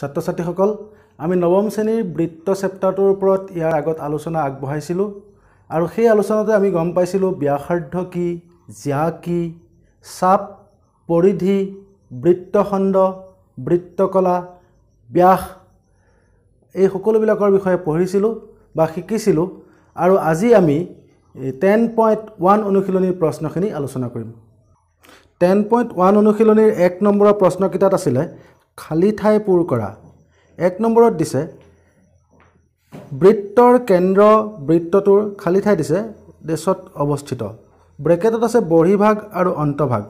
ছাত্ৰ ছাত্ৰীসকল আমি নৱম শ্ৰেণীৰ বৃত্ত চেপ্তাৰটোৰ ওপৰত ইয়াৰ আগত আলোচনা আগবঢ়াইছিলোঁ আৰু সেই আলোচনাতে আমি গম পাইছিলোঁ ব্যাসাৰ্ধ কি জ্যা কি চাপ পৰিধি বৃত্তখণ্ড বৃত্তকলা ব্যাস এই সকলোবিলাকৰ বিষয়ে পঢ়িছিলোঁ বা শিকিছিলোঁ আৰু আজি আমি টেন পইণ্ট ওৱান অনুশীলনীৰ প্ৰশ্নখিনি আলোচনা কৰিম টেন পইণ্ট ওৱান অনুশীলনীৰ এক নম্বৰৰ প্ৰশ্নকেইটাত আছিলে খালী ঠাই পূৰ কৰা এক নম্বৰত দিছে বৃত্তৰ কেন্দ্ৰ বৃত্তটোৰ খালী ঠাই দিছে দেশত অৱস্থিত ব্ৰেকেটত আছে বহিভাগ আৰু অন্তভাগ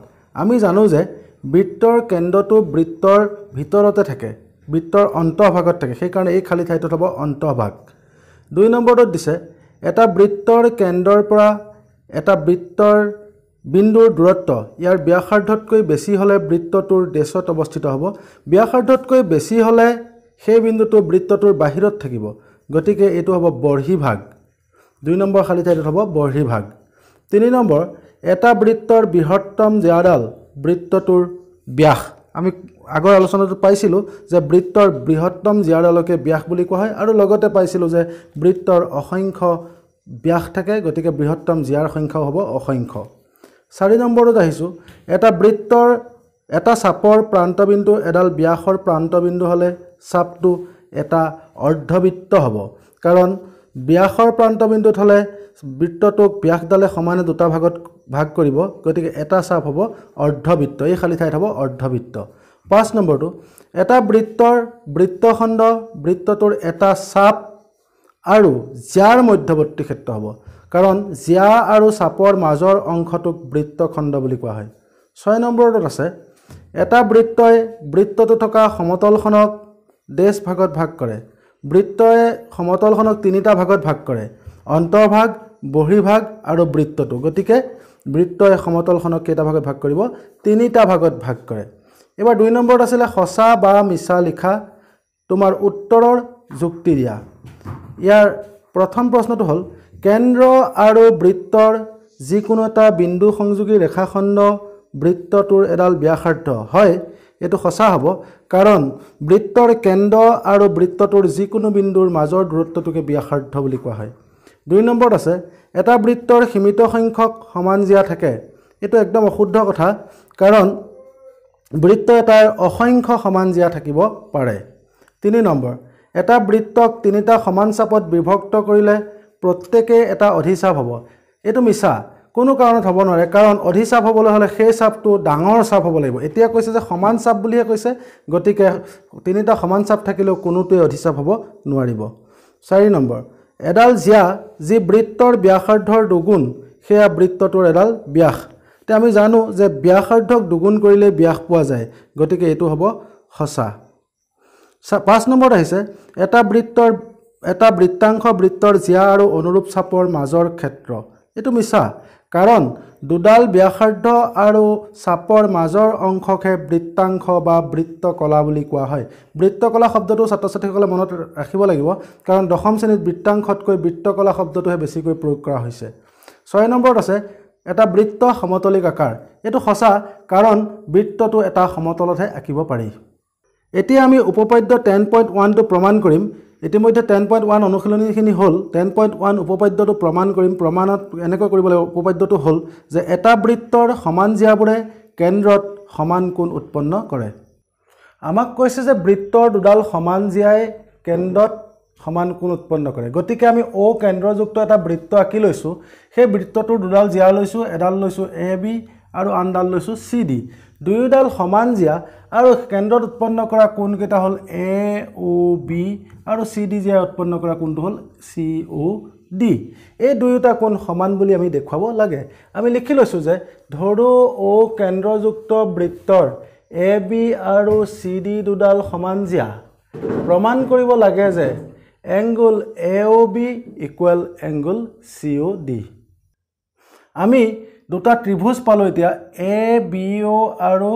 আমি জানো যে বৃত্তৰ কেন্দ্ৰটো বৃত্তৰ ভিতৰতে থাকে বৃত্তৰ অন্তঃভাগত থাকে সেইকাৰণে এই খালী ঠাইটোত হ'ব অন্তঃভাগ দুই নম্বৰটোত দিছে এটা বৃত্তৰ কেন্দ্ৰৰ পৰা এটা বৃত্তৰ বিন্দুৰ দূৰত্ব ইয়াৰ ব্যাসাৰ্ধতকৈ বেছি হ'লে বৃত্তটোৰ দেশত অৱস্থিত হ'ব ব্যাসাৰ্ধতকৈ বেছি হ'লে সেই বিন্দুটো বৃত্তটোৰ বাহিৰত থাকিব গতিকে এইটো হ'ব বৰ্হিভাগ দুই নম্বৰ খালী ঠাইটোত হ'ব বৰ্হিভাগ তিনি নম্বৰ এটা বৃত্তৰ বৃহত্তম জেৰাডাল বৃত্তটোৰ ব্যাস আমি আগৰ আলোচনাটোত পাইছিলোঁ যে বৃত্তৰ বৃহত্তম জিয়াৰডালকে ব্যাস বুলি কোৱা হয় আৰু লগতে পাইছিলোঁ যে বৃত্তৰ অসংখ্য ব্যাস থাকে গতিকে বৃহত্তম জিয়াৰ সংখ্যাও হ'ব অসংখ্য চাৰি নম্বৰত আহিছোঁ এটা বৃত্তৰ এটা চাপৰ প্ৰান্তবিন্দু এডাল ব্যাসৰ প্ৰান্তবিন্দু হ'লে চাপটো এটা অৰ্ধবৃত্ত হ'ব কাৰণ ব্যাসৰ প্ৰান্তবিন্দুত হ'লে বৃত্তটোক ব্যাসডালে সমানে দুটা ভাগত ভাগ কৰিব গতিকে এটা চাপ হ'ব অৰ্ধবৃত্ত এই খালী ঠাইত হ'ব অৰ্ধবৃত্ত পাঁচ নম্বৰটো এটা বৃত্তৰ বৃত্তখণ্ড বৃত্তটোৰ এটা চাপ আৰু জাৰ মধ্যৱৰ্তী ক্ষেত্ৰ হ'ব কাৰণ জীয়া আৰু চাপৰ মাজৰ অংশটোক বৃত্তখণ্ড বুলি কোৱা হয় ছয় নম্বৰত আছে এটা বৃত্তই বৃত্তটো থকা সমতলখনক দেশ ভাগত ভাগ কৰে বৃত্তই সমতলখনক তিনিটা ভাগত ভাগ কৰে অন্তৰ্ভাগ বহিৰ্ভাগ আৰু বৃত্তটো গতিকে বৃত্তই সমতলখনক কেইটা ভাগত ভাগ কৰিব তিনিটা ভাগত ভাগ কৰে এইবাৰ দুই নম্বৰত আছিলে সঁচা বা মিছা লিখা তোমাৰ উত্তৰৰ যুক্তি দিয়া ইয়াৰ প্ৰথম প্ৰশ্নটো হ'ল কেন্দ্ৰ আৰু বৃত্তৰ যিকোনো এটা বিন্দু সংযোগী ৰেখাখণ্ড বৃত্তটোৰ এডাল ব্যাসাৰ্থ হয় এইটো সঁচা হ'ব কাৰণ বৃত্তৰ কেন্দ্ৰ আৰু বৃত্তটোৰ যিকোনো বিন্দুৰ মাজৰ দূৰত্বটোকে ব্যাসাৰ্থ বুলি কোৱা হয় দুই নম্বৰত আছে এটা বৃত্তৰ সীমিত সংখ্যক সমান জীয়া থাকে এইটো একদম অশুদ্ধ কথা কাৰণ বৃত্ত এটাৰ অসংখ্য সমান জীয়া থাকিব পাৰে তিনি নম্বৰ এটা বৃত্তক তিনিটা সমান চাপত বিভক্ত কৰিলে প্ৰত্যেকে এটা অধিচাপ হ'ব এইটো মিছা কোনো কাৰণত হ'ব নোৱাৰে কাৰণ অধিচাপ হ'বলৈ হ'লে সেই চাপটো ডাঙৰ চাপ হ'ব লাগিব এতিয়া কৈছে যে সমান চাপ বুলিহে কৈছে গতিকে তিনিটা সমান চাপ থাকিলেও কোনোটোৱে অধিচাপ হ'ব নোৱাৰিব চাৰি নম্বৰ এডাল জীয়া যি বৃত্তৰ ব্যাসাৰ্ধৰ দুগুণ সেয়া বৃত্তটোৰ এডাল ব্যাস এতিয়া আমি জানো যে ব্যাসাৰ্ধক দুগুণ কৰিলে ব্যাস পোৱা যায় গতিকে এইটো হ'ব সঁচা পাঁচ নম্বৰত আহিছে এটা বৃত্তৰ এটা বৃত্তাংশ বৃত্তৰ জীয়া আৰু অনুৰূপ চাপৰ মাজৰ ক্ষেত্ৰ এইটো মিছা কাৰণ দুডাল ব্যাসাৰ্ধ আৰু চাপৰ মাজৰ অংশকহে বৃত্তাংশ বা বৃত্তকলা বুলি কোৱা হয় বৃত্তকলা শব্দটো ছাত্ৰ ছাত্ৰীসকলে মনত ৰাখিব লাগিব কাৰণ দশম শ্ৰেণীত বৃত্তাংশতকৈ বৃত্তকলা শব্দটোহে বেছিকৈ প্ৰয়োগ কৰা হৈছে ছয় নম্বৰত আছে এটা বৃত্ত সমতলিক আকাৰ এইটো সঁচা কাৰণ বৃত্তটো এটা সমতলতহে আঁকিব পাৰি এতিয়া আমি উপপাদ্য টেন পইণ্ট ওৱানটো প্ৰমাণ কৰিম ইতিমধ্যে টেন পইণ্ট ওৱান অনুশীলনীখিনি হ'ল টেন পইণ্ট ওৱান উপপাদ্যটো প্ৰমাণ কৰিম প্ৰমাণত এনেকৈ কৰিব লাগিব উপপাদ্যটো হ'ল যে এটা বৃত্তৰ সমান জীয়াবোৰে কেন্দ্ৰত সমান কোণ উৎপন্ন কৰে আমাক কৈছে যে বৃত্তৰ দুডাল সমান জীয়াই কেন্দ্ৰত সমান কোণ উৎপন্ন কৰে গতিকে আমি অ কেন্দ্ৰযুক্ত এটা বৃত্ত আঁকি লৈছোঁ সেই বৃত্তটোৰ দুডাল জীয়া লৈছোঁ এডাল লৈছোঁ এ বি আৰু আনডাল লৈছোঁ চি ডি দুয়োডাল সমান জীয়া আৰু কেন্দ্ৰত উৎপন্ন কৰা কোণকেইটা হ'ল এ বি আৰু চি ডি জি উৎপন্ন কৰা কোনটো হ'ল চি অ' ডি এই দুয়োটা কোন সমান বুলি আমি দেখুৱাব লাগে আমি লিখি লৈছোঁ যে ধৰো অ' কেন্দ্ৰযুক্ত বৃত্তৰ এ বি আৰু চি ডি দুডাল সমান জীয়া প্ৰমাণ কৰিব লাগে যে angle A O' B equal angle C O' D আমি দুটা ত্ৰিভুজ পালোঁ এতিয়া এ বি অ' আৰু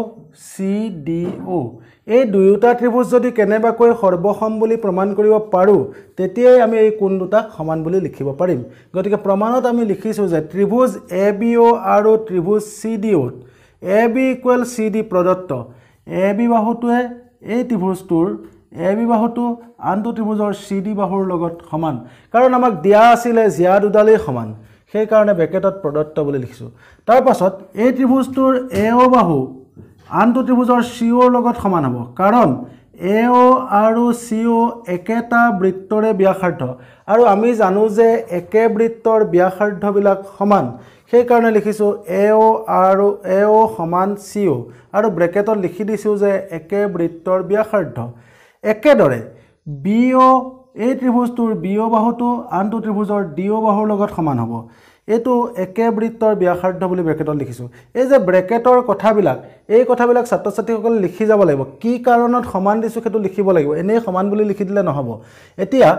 চি ডি অ' এই দুয়োটা ত্ৰিভুজ যদি কেনেবাকৈ সৰ্বসম বুলি প্ৰমাণ কৰিব পাৰোঁ তেতিয়াই আমি এই কোন দুটাক সমান বুলি লিখিব পাৰিম গতিকে প্ৰমাণত আমি লিখিছোঁ যে ত্ৰিভুজ এ বি অ' আৰু ত্ৰিভুজ C D O' A B equal C D প্ৰদত্ত এ বি বাহুটোৱে এই ত্ৰিভুজটোৰ এ বি বাহুটো আনটো ত্ৰিভুজৰ চি ডি বাহুৰ লগত সমান কাৰণ আমাক দিয়া আছিলে জীয়া দুডালেই সমান সেইকাৰণে ব্ৰেকেটত প্ৰদত্ত বুলি লিখিছোঁ তাৰপাছত এই ত্ৰিভুজটোৰ এ অ' বাহু আনটো ত্ৰিভুজৰ চি অ'ৰ লগত সমান হ'ব কাৰণ এ অ' আৰু চি অ' একেটা বৃত্তৰে ব্যাসাৰ্ধ আৰু আমি জানো যে একে বৃত্তৰ ব্যাসাৰ্ধবিলাক সমান সেইকাৰণে লিখিছোঁ এ অ' আৰু এ অ' সমান চি অ' আৰু ব্ৰেকেটত লিখি দিছোঁ যে একে বৃত্তৰ ব্যাসাৰ্ধ একেদৰে বি অ' এই ত্ৰিভুজটোৰ বি অ' বাহুটো আনটো ত্ৰিভুজৰ ডি অ' বাহুৰ লগত সমান হ'ব এইটো একে বৃত্তৰ ব্যাসাৰ্ধ বুলি ব্ৰেকেটত লিখিছোঁ এই যে ব্ৰেকেটৰ কথাবিলাক এই কথাবিলাক ছাত্ৰ ছাত্ৰীসকলে লিখি যাব লাগিব কি কাৰণত সমান দিছোঁ সেইটো লিখিব লাগিব এনেই সমান বুলি লিখি দিলে নহ'ব এতিয়া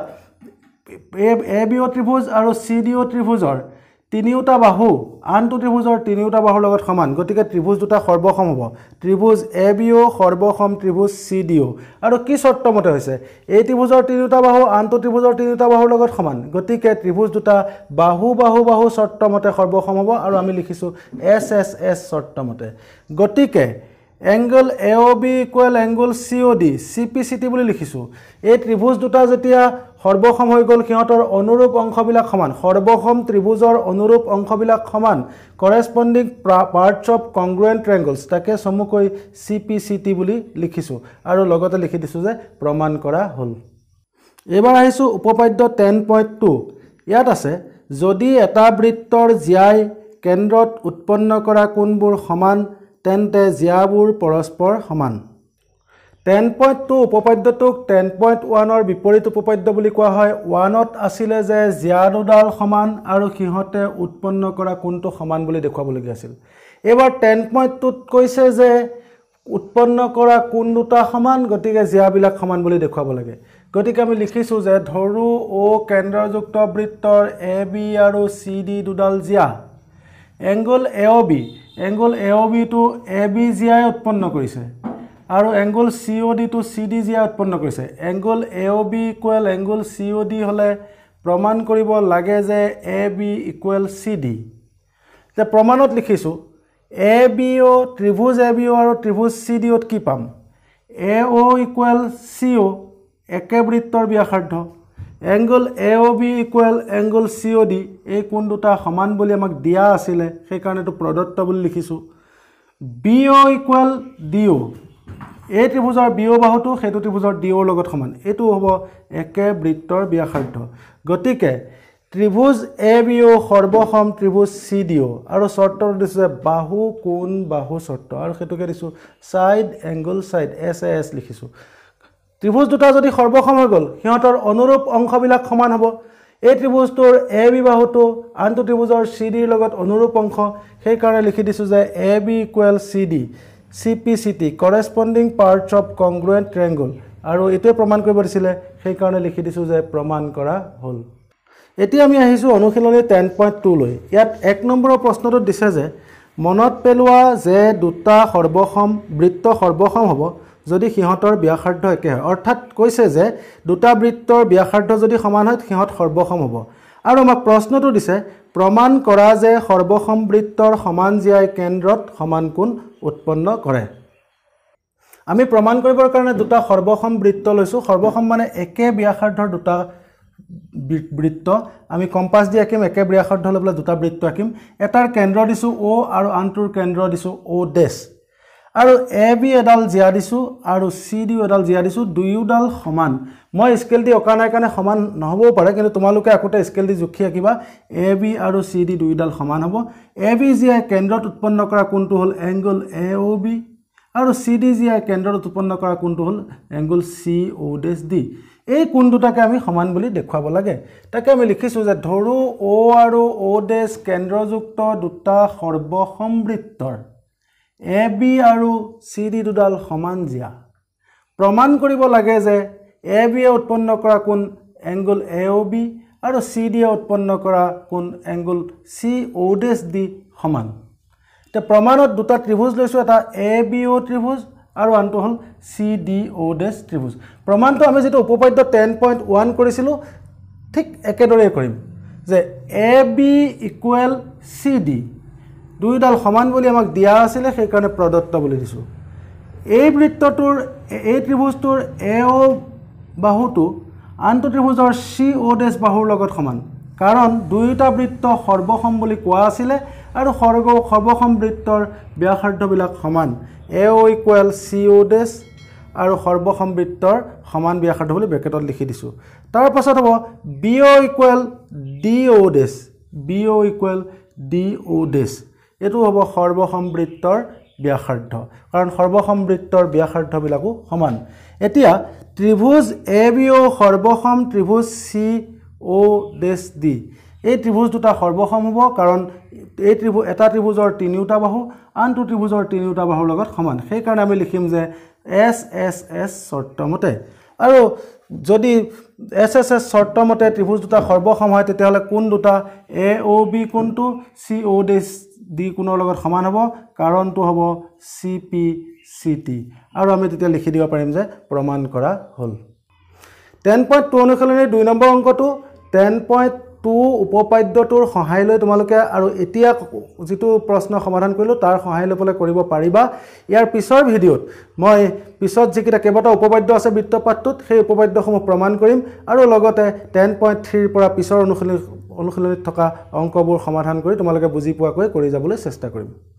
এ বি বিঅ' ত্ৰিভুজ আৰু চি ডি অ' ত্ৰিভুজৰ তিনিওটা বাহু আনটো ত্ৰিভুজৰ তিনিওটা বাহুৰ লগত সমান গতিকে ত্ৰিভুজ দুটা সৰ্বসম হ'ব ত্ৰিভুজ এ বি অ' সৰ্বসম ত্ৰিভুজ চি ডি অ' আৰু কি চৰ্তমতে হৈছে এই ত্ৰিভুজৰ তিনিওটা বাহু আনটো ত্ৰিভুজৰ তিনিওটা বাহুৰ লগত সমান গতিকে ত্ৰিভুজ দুটা বাহু বাহু বাহু চৰ্তমতে সৰ্বসম হ'ব আৰু আমি লিখিছোঁ এছ এছ এছ চৰ্তমতে গতিকে angle A O' B equal angle C O' D C P C T বুলি লিখিছোঁ এই ত্ৰিভুজ দুটা যেতিয়া সৰ্বসম হৈ গ'ল সিহঁতৰ অনুৰূপ অংশবিলাক সমান সৰ্বসম ত্ৰিভুজৰ অনুৰূপ অংশবিলাক সমান কৰেচপণ্ডিং পাৰ্টছ অফ কংগ্ৰুৱেণ্ট ট্ৰেংগলছ তাকে চমুকৈ চি পি চি টি বুলি লিখিছোঁ আৰু লগতে লিখি দিছোঁ যে প্ৰমাণ কৰা হ'ল এইবাৰ আহিছোঁ উপপাদ্য টেন পইণ্ট টু ইয়াত আছে যদি এটা বৃত্তৰ জীয়াই কেন্দ্ৰত উৎপন্ন কৰা কোনবোৰ সমান তেন্তে জীয়াবোৰ পৰস্পৰ সমান টেন পইণ্ট টু উপপাদ্যটোক টেন পইণ্ট ওৱানৰ বিপৰীত উপপাদ্য বুলি কোৱা হয় ওৱানত আছিলে যে জীয়ানুডাল সমান আৰু সিহঁতে উৎপন্ন কৰা কোনটো সমান বুলি দেখুৱাবলগীয়া আছিল এইবাৰ টেন পইণ্ট টুত কৈছে যে উৎপন্ন কৰা কোন দুটা সমান গতিকে জীয়াবিলাক সমান বুলি দেখুৱাব লাগে গতিকে আমি লিখিছোঁ যে ধৰু অ' কেন্দ্ৰযুক্ত বৃত্তৰ এ বি আৰু চি ডি দুডাল জীয়া angle A O' B angle A O' বিটো এ বি জীয়াই উৎপন্ন কৰিছে আৰু এংগুল চি অ' ডিটো চি ডি যিয়া উৎপন্ন কৰিছে angle A O' B equal angle C O' D হ'লে প্ৰমাণ কৰিব লাগে যে A B equal C D যে প্ৰমাণত লিখিছোঁ এ B O' ত্ৰিভুজ A B O' আৰু ত্ৰিভুজ চি ডি অ'ত কি পাম এ অ' ইকুৱেল চি অ' একে বৃত্তৰ ব্যাসাৰ্ধ angle A O' B equal angle C O' D এই কোন দুটা সমান বুলি আমাক দিয়া আছিলে সেইকাৰণে প্ৰদত্ত বুলি লিখিছোঁ B O' equal D O' এই ত্ৰিভুজৰ বিয় বাহুটো সেইটো ত্ৰিভুজৰ ডিঅ'ৰ লগত সমান এইটো হ'ব একে বৃত্তৰ ব্যাসাৰ্ধ গতিকে ত্ৰিভুজ এ বি অ' সৰ্বসম ত্ৰিভুজ চি ডি অ' আৰু চৰ্তটো দিছোঁ যে বাহু কোণ বাহু চৰ্ত আৰু সেইটোকে দিছোঁ side angle side S A S লিখিছোঁ ত্ৰিভুজ দুটা যদি সৰ্বসম হৈ গ'ল সিহঁতৰ অনুৰূপ অংশবিলাক সমান হ'ব এই ত্ৰিভুজটোৰ এ বি বাহুটো আনটো ত্ৰিভুজৰ চি ডিৰ লগত অনুৰূপ অংশ সেইকাৰণে লিখি দিছোঁ যে A B equal C D C P C T corresponding parts of congruent triangle আৰু এইটোৱে প্ৰমাণ কৰিব দিছিলে সেইকাৰণে লিখি দিছোঁ যে প্ৰমাণ কৰা হ'ল এতিয়া আমি আহিছোঁ অনুশীলনী টেন পইণ্ট টুলৈ ইয়াত এক নম্বৰৰ প্ৰশ্নটোত দিছে যে মনত পেলোৱা যে দুটা সৰ্বসম বৃত্ত সৰ্বসম হ'ব যদি সিহঁতৰ ব্যাসাৰ্ধ একে হয় অৰ্থাৎ কৈছে যে দুটা বৃত্তৰ ব্যাসাৰ্ধ যদি সমান হয় সিহঁত সৰ্বসম হ'ব আৰু আমাক প্ৰশ্নটো দিছে প্ৰমাণ কৰা যে সৰ্বসমৃত্তৰ সমান জীয়াই কেন্দ্ৰত সমান কোণ উৎপন্ন কৰে আমি প্ৰমাণ কৰিবৰ কাৰণে দুটা সৰ্বসম বৃত্ত লৈছোঁ সৰ্বসম মানে একে ব্যাসাৰ্ধৰ দুটা বৃত্ত আমি কম্পাছ দি আঁকিম একে ব্যাসাৰ্ধ লৈ পেলাই দুটা বৃত্ত আঁকিম এটাৰ কেন্দ্ৰ দিছোঁ অ' আৰু আনটোৰ কেন্দ্ৰ দিছোঁ অ' ডেছ আৰু এ বি এডাল জীয়া দিছোঁ আৰু চি ডিও এডাল জীয়া দিছোঁ দুয়োডাল সমান মই স্কেল দি অঁকা নাই কাৰণে সমান নহ'বও পাৰে কিন্তু তোমালোকে আকোতে স্কেল দি জুখি আঁকিবা এ বি আৰু চি ডি দুয়োডাল সমান হ'ব এ বি জীয়াই কেন্দ্ৰত উৎপন্ন কৰা কোনটো হ'ল এংগুল এ অ' বি আৰু চি ডি জীয়াই কেন্দ্ৰত উৎপন্ন কৰা কোনটো হ'ল angle C O' dash D এই কোন দুটাকে আমি সমান বুলি দেখুৱাব লাগে তাকে আমি লিখিছোঁ যে ধৰোঁ অ' আৰু অ' ডেছ কেন্দ্ৰযুক্ত দুটা সৰ্বসমৃদ্ধৰ এ বি আৰু চি ডি দুডাল সমান জীয়া প্ৰমাণ কৰিব লাগে যে এ বিয়ে উৎপন্ন কৰা কোণ এংগুল এ অ' বি আৰু চি ডিয়ে উৎপন্ন কৰা কোণ angle C O' dash D সমান এতিয়া প্ৰমাণত দুটা ত্ৰিভুজ লৈছোঁ এটা এ বি অ' ত্ৰিভুজ আৰু আনটো হ'ল চি ডি অ' ডেচ ত্ৰিভুজ প্ৰমাণটো আমি যিটো উপপাদ্য টেন পইণ্ট ওৱান কৰিছিলোঁ ঠিক একেদৰেই কৰিম যে A B equal C D দুয়োডাল সমান বুলি আমাক দিয়া আছিলে সেইকাৰণে প্ৰদত্ত বুলি দিছোঁ এই বৃত্তটোৰ এই ত্ৰিভুজটোৰ এ অ' বাহুটো আনটো ত্ৰিভুজৰ চি অ' ডেছ বাহুৰ লগত সমান কাৰণ দুয়োটা বৃত্ত সৰ্বসম বুলি কোৱা আছিলে আৰু সৰ্গ সৰ্বসম বৃত্তৰ ব্যাসাৰ্ধবিলাক সমান এ অ' ইকুৱেল চি অ' ডেছ আৰু সৰ্বসম বৃত্তৰ সমান ব্যাসাৰ্ধ বুলি ব্ৰেকেটত লিখি দিছোঁ তাৰ পাছত হ'ব B O' equal D O' dash B O' equal D O' dash এইটো হ'ব সৰ্বসমৃত্তৰ ব্যাসাৰ্ধ কাৰণ সৰ্বসমৃত্তৰ ব্যাসাৰ্ধবিলাকো সমান এতিয়া ত্ৰিভুজ এ বি অ' সৰ্বসম ত্ৰিভুজ চি অ' ডেছ ডি এই ত্ৰিভুজ দুটা সৰ্বসম হ'ব কাৰণ এই ত্ৰিভু এটা ত্ৰিভুজৰ তিনিওটা বাহু আনটো ত্ৰিভুজৰ তিনিওটা বাহুৰ লগত সমান সেইকাৰণে আমি লিখিম যে এছ এছ এছ চৰ্তমতে আৰু যদি এছ এছ এছ চৰ্তমতে ত্ৰিভুজ দুটা সৰ্বসম হয় তেতিয়াহ'লে কোন দুটা এ অ' বি কোনটো চি অ' ডেচ ডি কোণৰ লগত সমান হ'ব কাৰণটো হ'ব চি পি চি টি আৰু আমি তেতিয়া লিখি দিব পাৰিম যে প্ৰমাণ কৰা হ'ল টেন পইণ্ট টু অনুশীলনে দুই নম্বৰ অংকটো টেন পইণ্ট টু উপপাদ্যটোৰ সহায় লৈ তোমালোকে আৰু এতিয়া যিটো প্ৰশ্ন সমাধান কৰিলোঁ তাৰ সহায় লৈ পেলাই কৰিব পাৰিবা ইয়াৰ পিছৰ ভিডিঅ'ত মই পিছত যিকেইটা কেইবাটাও উপপাদ্য আছে বৃত্তপাঠটোত সেই উপপাদ্যসমূহ প্ৰমাণ কৰিম আৰু লগতে টেন পইণ্ট থ্ৰীৰ পৰা পিছৰ অনুশীলন অনুশীলনীত থকা অংকবোৰ সমাধান কৰি তোমালোকে বুজি পোৱাকৈ কৰি যাবলৈ চেষ্টা কৰিম